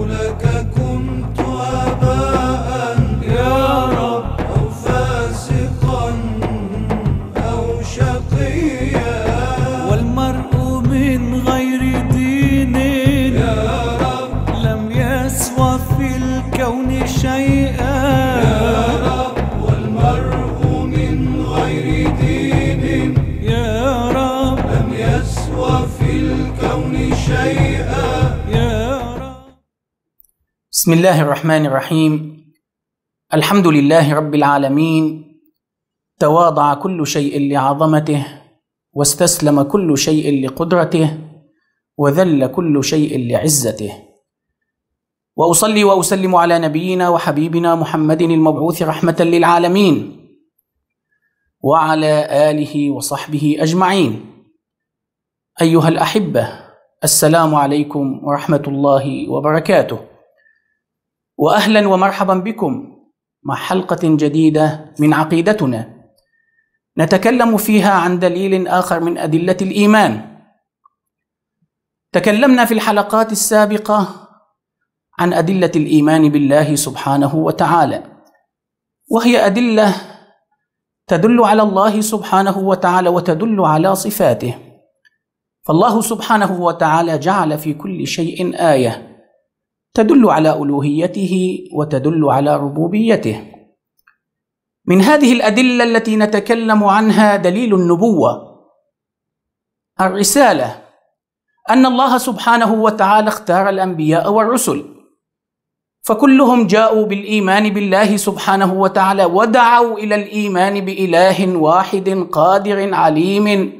حولك كل بسم الله الرحمن الرحيم الحمد لله رب العالمين تواضع كل شيء لعظمته واستسلم كل شيء لقدرته وذل كل شيء لعزته واصلي واسلم على نبينا وحبيبنا محمد المبعوث رحمه للعالمين وعلى اله وصحبه اجمعين ايها الاحبه السلام عليكم ورحمه الله وبركاته واهلا ومرحبا بكم مع حلقه جديده من عقيدتنا نتكلم فيها عن دليل اخر من ادله الايمان تكلمنا في الحلقات السابقه عن ادله الايمان بالله سبحانه وتعالى وهي ادله تدل على الله سبحانه وتعالى وتدل على صفاته فالله سبحانه وتعالى جعل في كل شيء ايه تدل على ألوهيته وتدل على ربوبيته من هذه الأدلة التي نتكلم عنها دليل النبوة الرسالة أن الله سبحانه وتعالى اختار الأنبياء والرسل فكلهم جاءوا بالايمان بالله سبحانه وتعالى ودعوا الى الايمان باله واحد قادر عليم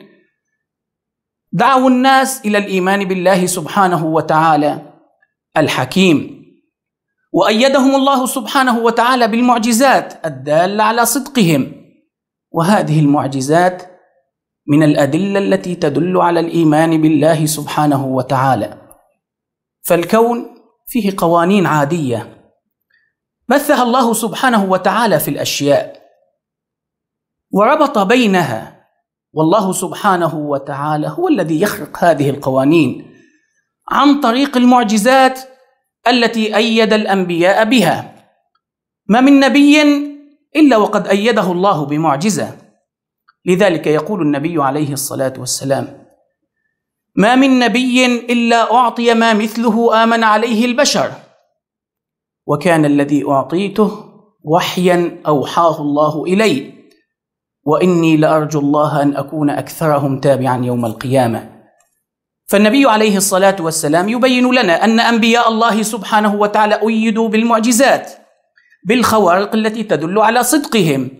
دعوا الناس الى الايمان بالله سبحانه وتعالى الحكيم وايدهم الله سبحانه وتعالى بالمعجزات الداله على صدقهم وهذه المعجزات من الادله التي تدل على الايمان بالله سبحانه وتعالى فالكون فيه قوانين عاديه بثها الله سبحانه وتعالى في الاشياء وربط بينها والله سبحانه وتعالى هو الذي يخلق هذه القوانين عن طريق المعجزات التي ايد الانبياء بها ما من نبي الا وقد ايده الله بمعجزه لذلك يقول النبي عليه الصلاه والسلام ما من نبي الا اعطي ما مثله امن عليه البشر وكان الذي اعطيته وحيا اوحاه الله الي واني لارجو الله ان اكون اكثرهم تابعا يوم القيامه فالنبي عليه الصلاة والسلام يبين لنا أن أنبياء الله سبحانه وتعالى أيدوا بالمعجزات بالخوارق التي تدل على صدقهم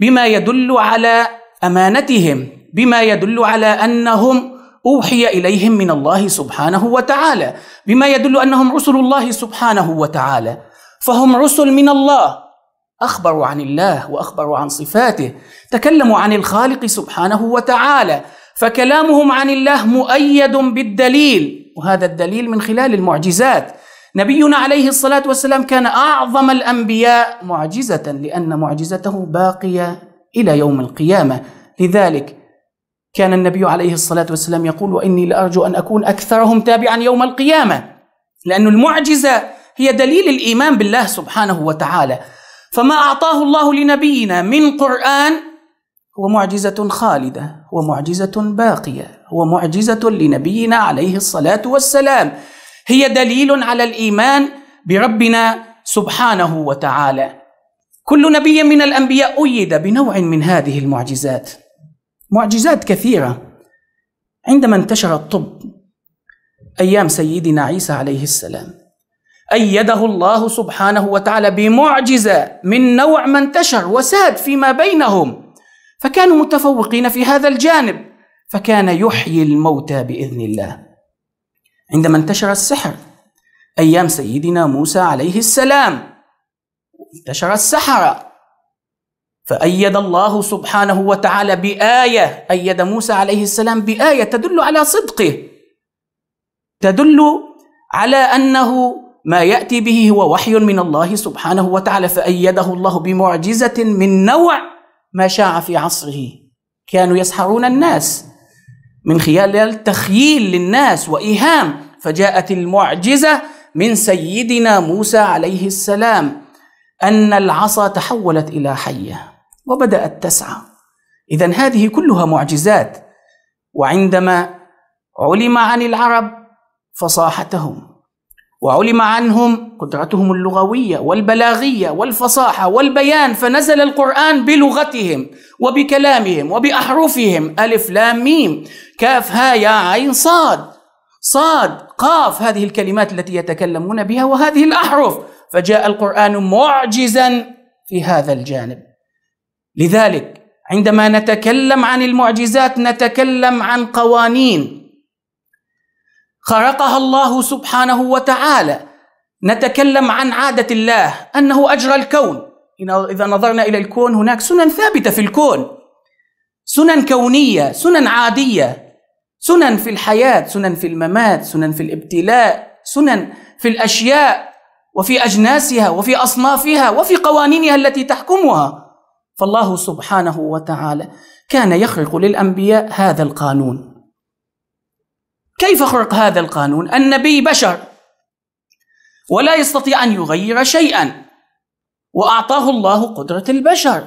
بما يدل على أمانتهم بما يدل على أنهم أوحي إليهم من الله سبحانه وتعالى بما يدل أنهم رسل الله سبحانه وتعالى فهم رسل من الله أخبروا عن الله وأخبروا عن صفاته تكلموا عن الخالق سبحانه وتعالى فكلامهم عن الله مؤيد بالدليل وهذا الدليل من خلال المعجزات نبينا عليه الصلاه والسلام كان اعظم الانبياء معجزه لان معجزته باقيه الى يوم القيامه لذلك كان النبي عليه الصلاه والسلام يقول واني لارجو ان اكون اكثرهم تابعا يوم القيامه لان المعجزه هي دليل الايمان بالله سبحانه وتعالى فما اعطاه الله لنبينا من قران ومعجزه خالدة ومعجزة باقية ومعجزة لنبينا عليه الصلاة والسلام هي دليل على الإيمان بربنا سبحانه وتعالى كل نبي من الأنبياء أيد بنوع من هذه المعجزات معجزات كثيرة عندما انتشر الطب أيام سيدنا عيسى عليه السلام أيده الله سبحانه وتعالى بمعجزة من نوع ما انتشر وساد فيما بينهم فكانوا متفوقين في هذا الجانب فكان يحيي الموتى باذن الله عندما انتشر السحر ايام سيدنا موسى عليه السلام انتشر السحره فأيد الله سبحانه وتعالى بآية أيد موسى عليه السلام بآية تدل على صدقه تدل على أنه ما يأتي به هو وحي من الله سبحانه وتعالى فأيده الله بمعجزة من نوع ما شاع في عصره كانوا يسحرون الناس من خلال التخييل للناس وايهام فجاءت المعجزه من سيدنا موسى عليه السلام ان العصا تحولت الى حيه وبدات تسعى اذا هذه كلها معجزات وعندما علم عن العرب فصاحتهم وعلم عنهم قدرتهم اللغويه والبلاغيه والفصاحه والبيان فنزل القران بلغتهم وبكلامهم وباحرفهم الف لام ميم كاف ها يا عين صاد صاد قاف هذه الكلمات التي يتكلمون بها وهذه الاحرف فجاء القران معجزا في هذا الجانب لذلك عندما نتكلم عن المعجزات نتكلم عن قوانين خرقها الله سبحانه وتعالى نتكلم عن عادة الله أنه أجرى الكون إذا نظرنا إلى الكون هناك سنن ثابتة في الكون سنن كونية سنن عادية سنن في الحياة سنن في الممات سنن في الابتلاء سنن في الأشياء وفي أجناسها وفي أصنافها وفي قوانينها التي تحكمها فالله سبحانه وتعالى كان يخلق للأنبياء هذا القانون كيف خرق هذا القانون النبي بشر ولا يستطيع ان يغير شيئا واعطاه الله قدره البشر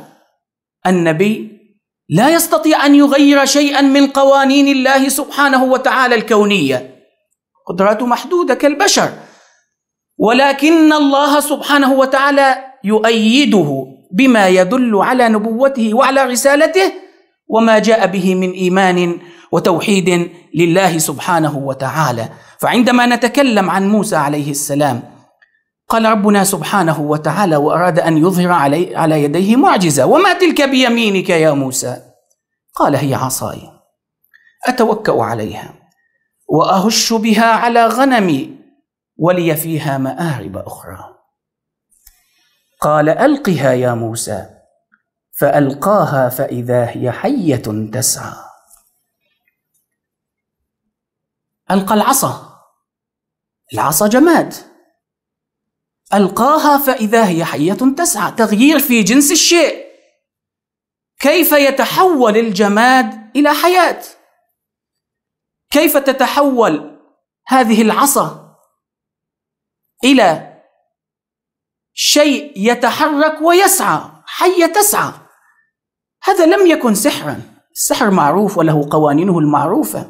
النبي لا يستطيع ان يغير شيئا من قوانين الله سبحانه وتعالى الكونيه قدراته محدوده كالبشر ولكن الله سبحانه وتعالى يؤيده بما يدل على نبوته وعلى رسالته وما جاء به من ايمان وتوحيد لله سبحانه وتعالى فعندما نتكلم عن موسى عليه السلام قال ربنا سبحانه وتعالى واراد ان يظهر علي على يديه معجزه وما تلك بيمينك يا موسى قال هي عصاي اتوكا عليها واهش بها على غنمي ولي فيها مارب اخرى قال القها يا موسى فألقاها فإذا هي حية تسعى ألقى العصا العصا جماد ألقاها فإذا هي حية تسعى تغيير في جنس الشيء كيف يتحول الجماد إلى حياة كيف تتحول هذه العصا إلى شيء يتحرك ويسعى حية تسعى هذا لم يكن سحرا السحر معروف وله قوانينه المعروفة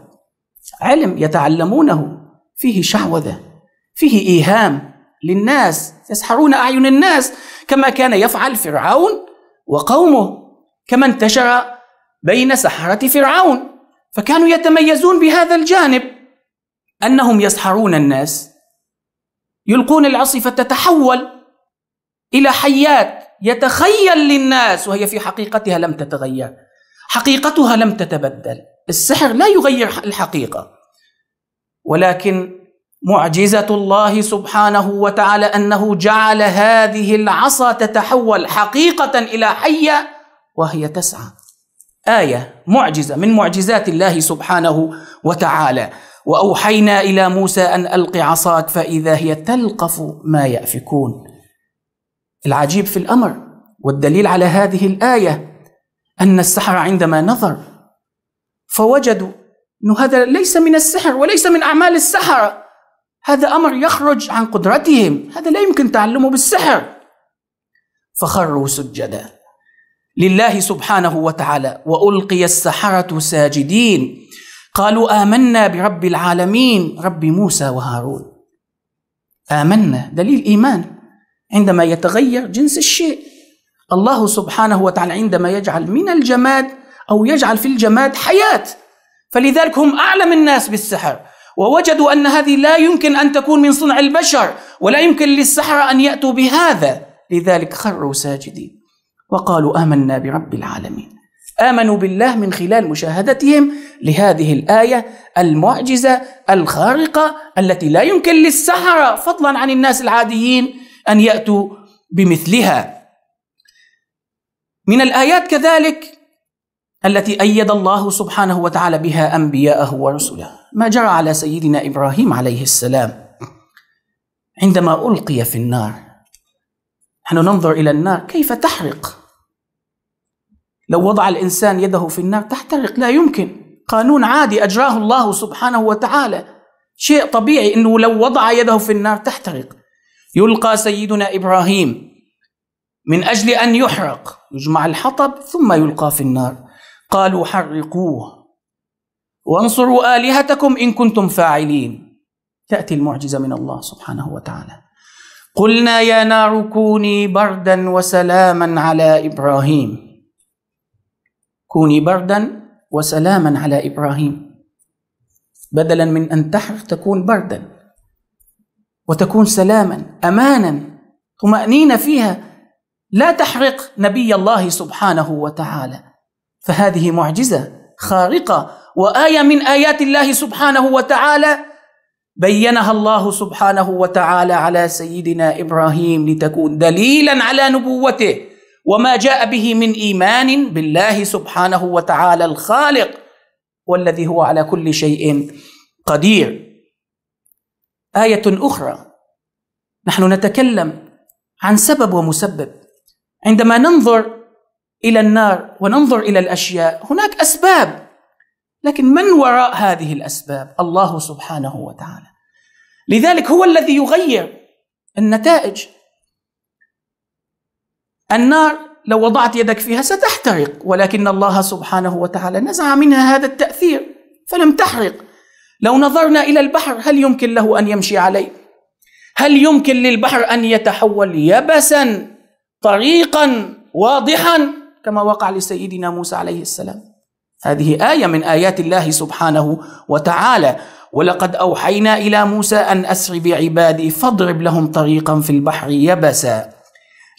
علم يتعلمونه فيه شعوذة فيه إيهام للناس يسحرون أعين الناس كما كان يفعل فرعون وقومه كما انتشر بين سحرة فرعون فكانوا يتميزون بهذا الجانب أنهم يسحرون الناس يلقون العصي فتتحول إلى حيات يتخيل للناس وهي في حقيقتها لم تتغير حقيقتها لم تتبدل السحر لا يغير الحقيقه ولكن معجزه الله سبحانه وتعالى انه جعل هذه العصا تتحول حقيقه الى حيه وهي تسعى ايه معجزه من معجزات الله سبحانه وتعالى واوحينا الى موسى ان الق عصاك فاذا هي تلقف ما يافكون العجيب في الامر والدليل على هذه الايه ان السحره عندما نظر فوجدوا انه هذا ليس من السحر وليس من اعمال السحره هذا امر يخرج عن قدرتهم هذا لا يمكن تعلمه بالسحر فخروا سجدا لله سبحانه وتعالى والقي السحره ساجدين قالوا امنا برب العالمين رب موسى وهارون امنا دليل ايمان عندما يتغير جنس الشيء الله سبحانه وتعالى عندما يجعل من الجماد أو يجعل في الجماد حياة فلذلك هم أعلم الناس بالسحر ووجدوا أن هذه لا يمكن أن تكون من صنع البشر ولا يمكن للسحرة أن يأتوا بهذا لذلك خروا ساجدين وقالوا آمنا برب العالمين آمنوا بالله من خلال مشاهدتهم لهذه الآية المعجزة الخارقة التي لا يمكن للسحرة فضلا عن الناس العاديين أن يأتوا بمثلها من الآيات كذلك التي أيد الله سبحانه وتعالى بها أنبياءه ورسله ما جرى على سيدنا إبراهيم عليه السلام عندما ألقي في النار نحن ننظر إلى النار كيف تحرق لو وضع الإنسان يده في النار تحترق لا يمكن قانون عادي أجراه الله سبحانه وتعالى شيء طبيعي أنه لو وضع يده في النار تحترق يلقى سيدنا إبراهيم من أجل أن يحرق يجمع الحطب ثم يلقى في النار قالوا حرقوه وانصروا آلهتكم إن كنتم فاعلين تأتي المعجزة من الله سبحانه وتعالى قلنا يا نار كوني بردا وسلاما على إبراهيم كوني بردا وسلاما على إبراهيم بدلا من أن تحرق تكون بردا وتكون سلاما امانا طمانينه فيها لا تحرق نبي الله سبحانه وتعالى فهذه معجزه خارقه وايه من ايات الله سبحانه وتعالى بينها الله سبحانه وتعالى على سيدنا ابراهيم لتكون دليلا على نبوته وما جاء به من ايمان بالله سبحانه وتعالى الخالق والذي هو على كل شيء قدير آية أخرى نحن نتكلم عن سبب ومسبب عندما ننظر إلى النار وننظر إلى الأشياء هناك أسباب لكن من وراء هذه الأسباب الله سبحانه وتعالى لذلك هو الذي يغير النتائج النار لو وضعت يدك فيها ستحترق ولكن الله سبحانه وتعالى نزع منها هذا التأثير فلم تحرق لو نظرنا الى البحر هل يمكن له ان يمشي عليه هل يمكن للبحر ان يتحول يبسا طريقا واضحا كما وقع لسيدنا موسى عليه السلام هذه ايه من ايات الله سبحانه وتعالى ولقد اوحينا الى موسى ان اسر بعبادي فاضرب لهم طريقا في البحر يبسا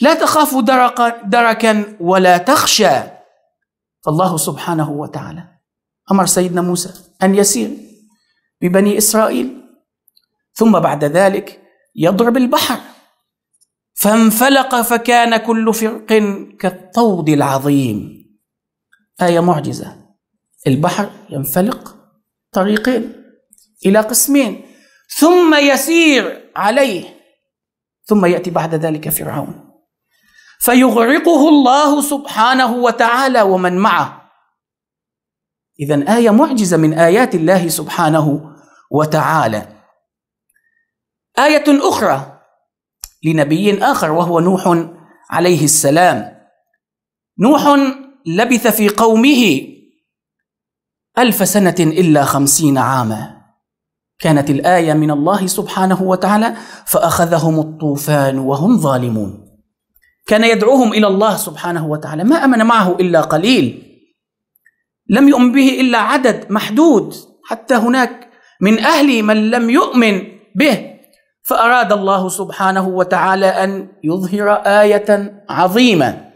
لا تخاف درق دركا ولا تخشى فالله سبحانه وتعالى امر سيدنا موسى ان يسير ببني إسرائيل ثم بعد ذلك يضرب البحر فانفلق فكان كل فرق كالطود العظيم آية معجزة البحر ينفلق طريقين إلى قسمين ثم يسير عليه ثم يأتي بعد ذلك فرعون فيغرقه الله سبحانه وتعالى ومن معه إذا آية معجزة من آيات الله سبحانه وتعالى آية أخرى لنبي آخر وهو نوح عليه السلام نوح لبث في قومه ألف سنة إلا خمسين عاما كانت الآية من الله سبحانه وتعالى فأخذهم الطوفان وهم ظالمون كان يدعوهم إلى الله سبحانه وتعالى ما أمن معه إلا قليل لم يؤمن به الا عدد محدود حتى هناك من اهله من لم يؤمن به فاراد الله سبحانه وتعالى ان يظهر ايه عظيمه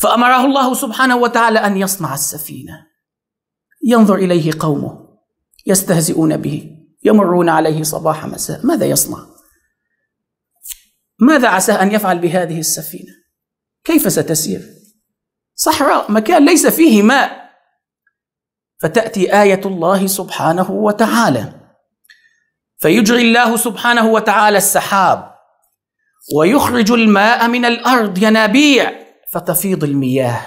فامره الله سبحانه وتعالى ان يصنع السفينه ينظر اليه قومه يستهزئون به يمرون عليه صباح مساء ماذا يصنع ماذا عساه ان يفعل بهذه السفينه كيف ستسير صحراء مكان ليس فيه ماء فتاتي ايه الله سبحانه وتعالى فيجري الله سبحانه وتعالى السحاب ويخرج الماء من الارض ينابيع فتفيض المياه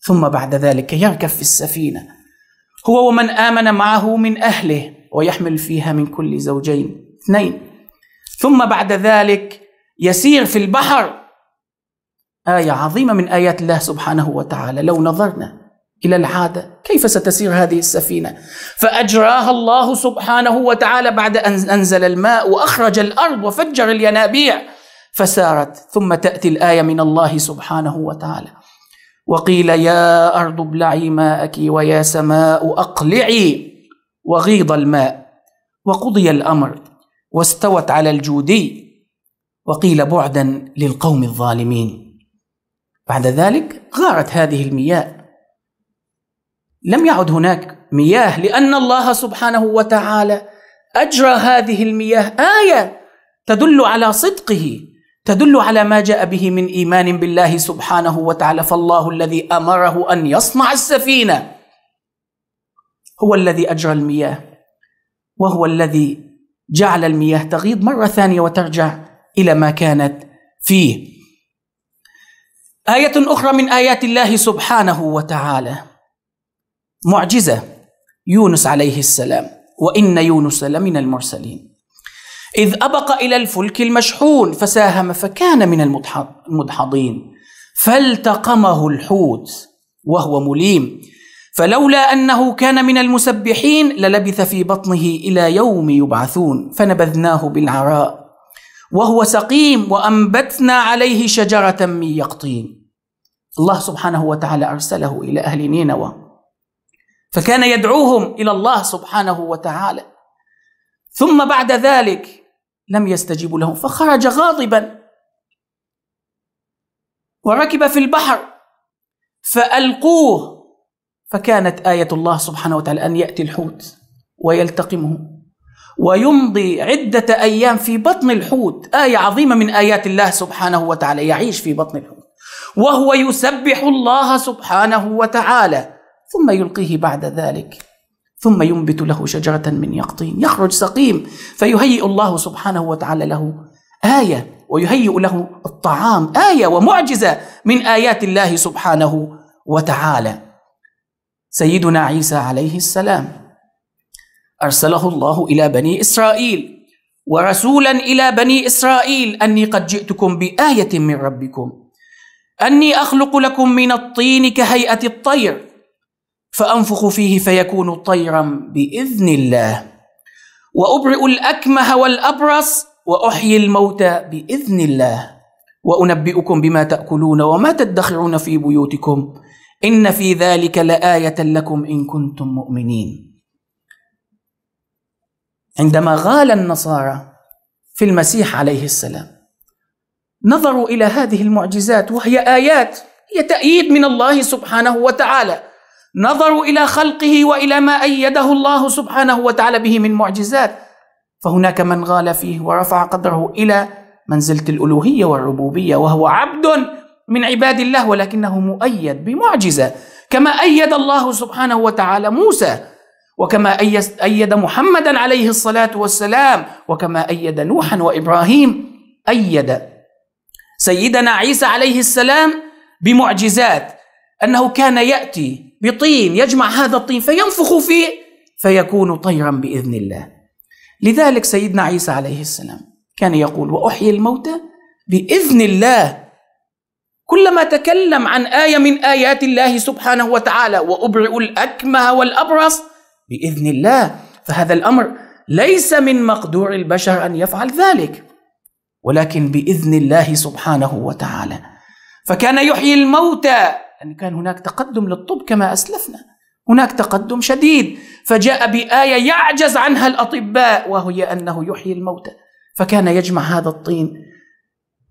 ثم بعد ذلك يركب في السفينه هو ومن امن معه من اهله ويحمل فيها من كل زوجين اثنين ثم بعد ذلك يسير في البحر ايه عظيمه من ايات الله سبحانه وتعالى لو نظرنا الى العاده كيف ستسير هذه السفينه فاجراها الله سبحانه وتعالى بعد ان انزل الماء واخرج الارض وفجر الينابيع فسارت ثم تاتي الايه من الله سبحانه وتعالى وقيل يا ارض ابلعي ماءك ويا سماء اقلعي وغيض الماء وقضي الامر واستوت على الجودي وقيل بعدا للقوم الظالمين بعد ذلك غارت هذه المياه لم يعد هناك مياه لأن الله سبحانه وتعالى أجرى هذه المياه آية تدل على صدقه تدل على ما جاء به من إيمان بالله سبحانه وتعالى فالله الذي أمره أن يصنع السفينة هو الذي أجرى المياه وهو الذي جعل المياه تغيض مرة ثانية وترجع إلى ما كانت فيه آية أخرى من آيات الله سبحانه وتعالى معجزة يونس عليه السلام وإن يونس لمن المرسلين إذ أبق إلى الفلك المشحون فساهم فكان من المدحضين فالتقمه الحوت وهو مليم فلولا أنه كان من المسبحين للبث في بطنه إلى يوم يبعثون فنبذناه بالعراء وهو سقيم وأنبتنا عليه شجرة من يقطين الله سبحانه وتعالى أرسله إلى أهل نينوى فكان يدعوهم الى الله سبحانه وتعالى ثم بعد ذلك لم يستجيبوا له فخرج غاضبا وركب في البحر فالقوه فكانت ايه الله سبحانه وتعالى ان ياتي الحوت ويلتقمه ويمضي عده ايام في بطن الحوت ايه عظيمه من ايات الله سبحانه وتعالى يعيش في بطن الحوت وهو يسبح الله سبحانه وتعالى ثم يلقيه بعد ذلك ثم ينبت له شجرة من يقطين يخرج سقيم فيهيئ الله سبحانه وتعالى له آية ويهيئ له الطعام آية ومعجزة من آيات الله سبحانه وتعالى سيدنا عيسى عليه السلام أرسله الله إلى بني إسرائيل ورسولا إلى بني إسرائيل أني قد جئتكم بآية من ربكم أني أخلق لكم من الطين كهيئة الطير فانفخ فيه فيكون طيرا باذن الله وابرئ الاكمه والابرص واحيي الموتى باذن الله وانبئكم بما تاكلون وما تدخرون في بيوتكم ان في ذلك لايه لكم ان كنتم مؤمنين عندما غال النصارى في المسيح عليه السلام نظروا الى هذه المعجزات وهي ايات هي تاييد من الله سبحانه وتعالى نظروا الى خلقه والى ما ايده الله سبحانه وتعالى به من معجزات فهناك من غال فيه ورفع قدره الى منزله الالوهيه والربوبيه وهو عبد من عباد الله ولكنه مؤيد بمعجزه كما ايد الله سبحانه وتعالى موسى وكما ايد محمدا عليه الصلاه والسلام وكما ايد نوحا وابراهيم ايد سيدنا عيسى عليه السلام بمعجزات انه كان ياتي بطين يجمع هذا الطين فينفخ فيه فيكون طيرا باذن الله لذلك سيدنا عيسى عليه السلام كان يقول واحيي الموتى باذن الله كلما تكلم عن آية من آيات الله سبحانه وتعالى وأبرئ الأكمه والأبرص بإذن الله فهذا الأمر ليس من مقدور البشر أن يفعل ذلك ولكن بإذن الله سبحانه وتعالى فكان يحيي الموتى أن يعني كان هناك تقدم للطب كما أسلفنا هناك تقدم شديد فجاء بآية يعجز عنها الأطباء وهي أنه يحيي الموتى فكان يجمع هذا الطين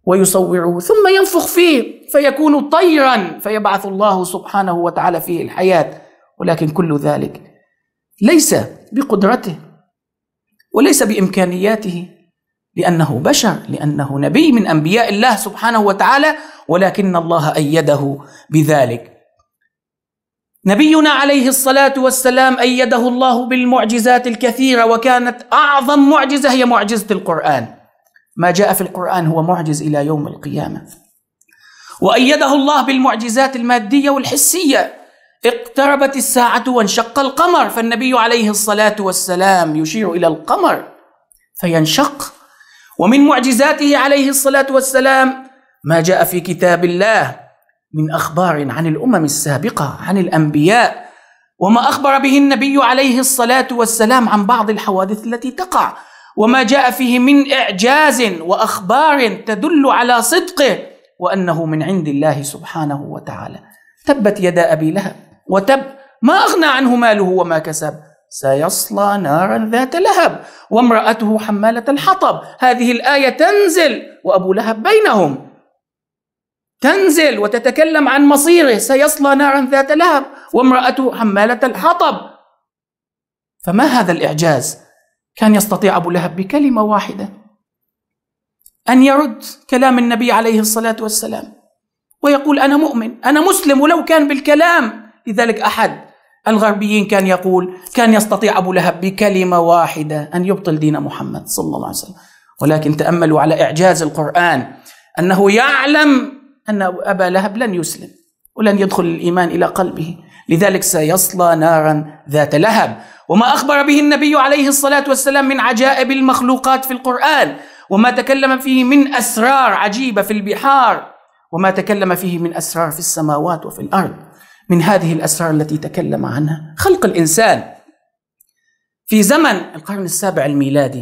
ويصوعه ثم ينفخ فيه فيكون طيرا فيبعث الله سبحانه وتعالى فيه الحياة ولكن كل ذلك ليس بقدرته وليس بإمكانياته لأنه بشر لأنه نبي من أنبياء الله سبحانه وتعالى ولكن الله أيده بذلك نبينا عليه الصلاة والسلام أيده الله بالمعجزات الكثيرة وكانت أعظم معجزة هي معجزة القرآن ما جاء في القرآن هو معجز إلى يوم القيامة وأيده الله بالمعجزات المادية والحسية اقتربت الساعة وانشق القمر فالنبي عليه الصلاة والسلام يشير إلى القمر فينشق ومن معجزاته عليه الصلاة والسلام ما جاء في كتاب الله من أخبار عن الأمم السابقة عن الأنبياء وما أخبر به النبي عليه الصلاة والسلام عن بعض الحوادث التي تقع وما جاء فيه من إعجاز وأخبار تدل على صدقه وأنه من عند الله سبحانه وتعالى تبت يدا أبي لهب وتب ما أغنى عنه ماله وما كسب سيصلى نارا ذات لهب وامرأته حمالة الحطب هذه الآية تنزل وأبو لهب بينهم تنزل وتتكلم عن مصيره سيصلى نارا ذات لهب وامرأته حمالة الحطب فما هذا الإعجاز كان يستطيع أبو لهب بكلمة واحدة أن يرد كلام النبي عليه الصلاة والسلام ويقول أنا مؤمن أنا مسلم ولو كان بالكلام لذلك أحد الغربيين كان يقول كان يستطيع أبو لهب بكلمة واحدة أن يبطل دين محمد صلى الله عليه وسلم ولكن تأملوا على إعجاز القرآن أنه يعلم أن أبا لهب لن يسلم ولن يدخل الإيمان إلى قلبه لذلك سيصلى نارا ذات لهب وما أخبر به النبي عليه الصلاة والسلام من عجائب المخلوقات في القرآن وما تكلم فيه من أسرار عجيبة في البحار وما تكلم فيه من أسرار في السماوات وفي الأرض من هذه الاسرار التي تكلم عنها خلق الانسان في زمن القرن السابع الميلادي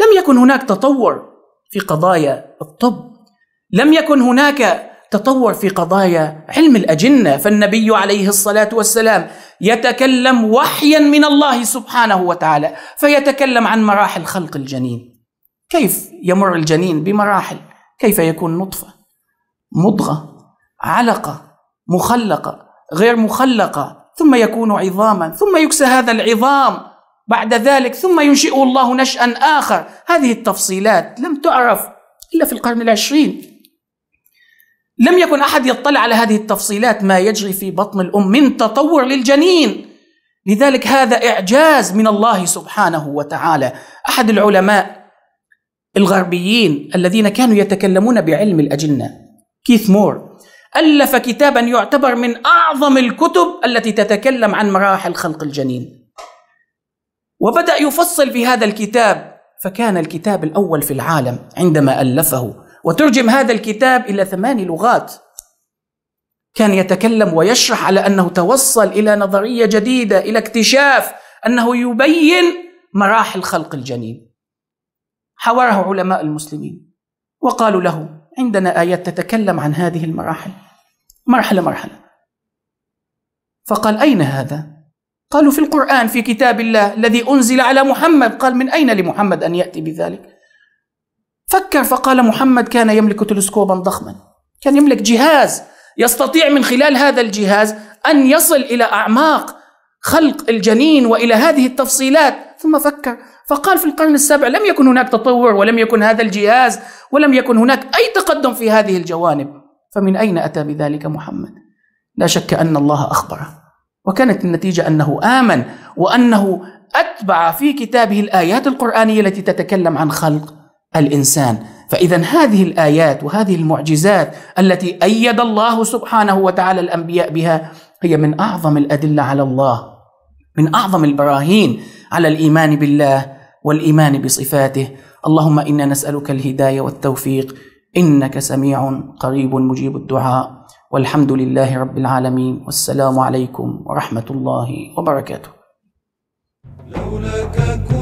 لم يكن هناك تطور في قضايا الطب لم يكن هناك تطور في قضايا علم الاجنه فالنبي عليه الصلاه والسلام يتكلم وحيا من الله سبحانه وتعالى فيتكلم عن مراحل خلق الجنين كيف يمر الجنين بمراحل كيف يكون نطفه مضغه علقه مخلقه غير مخلقة ثم يكون عظاما ثم يكسى هذا العظام بعد ذلك ثم ينشئه الله نشأ آخر هذه التفصيلات لم تعرف إلا في القرن العشرين لم يكن أحد يطلع على هذه التفصيلات ما يجري في بطن الأم من تطور للجنين لذلك هذا إعجاز من الله سبحانه وتعالى أحد العلماء الغربيين الذين كانوا يتكلمون بعلم الأجنة كيث مور ألف كتابا يعتبر من أعظم الكتب التي تتكلم عن مراحل خلق الجنين وبدأ يفصل في هذا الكتاب فكان الكتاب الأول في العالم عندما ألفه وترجم هذا الكتاب إلى ثماني لغات كان يتكلم ويشرح على أنه توصل إلى نظرية جديدة إلى اكتشاف أنه يبين مراحل خلق الجنين حاوره علماء المسلمين وقالوا له عندنا آيات تتكلم عن هذه المراحل مرحلة مرحلة فقال أين هذا؟ قالوا في القرآن في كتاب الله الذي أنزل على محمد قال من أين لمحمد أن يأتي بذلك فكر فقال محمد كان يملك تلسكوبا ضخما كان يملك جهاز يستطيع من خلال هذا الجهاز أن يصل إلى أعماق خلق الجنين وإلى هذه التفصيلات ثم فكر فقال في القرن السابع لم يكن هناك تطور ولم يكن هذا الجهاز ولم يكن هناك أي تقدم في هذه الجوانب فمن أين أتى بذلك محمد لا شك أن الله أخبره وكانت النتيجة أنه آمن وأنه أتبع في كتابه الآيات القرآنية التي تتكلم عن خلق الإنسان فإذا هذه الآيات وهذه المعجزات التي أيد الله سبحانه وتعالى الأنبياء بها هي من أعظم الأدلة على الله من أعظم البراهين على الإيمان بالله والإيمان بصفاته اللهم إنا نسألك الهداية والتوفيق إنك سميع قريب مجيب الدعاء والحمد لله رب العالمين والسلام عليكم ورحمة الله وبركاته لولاك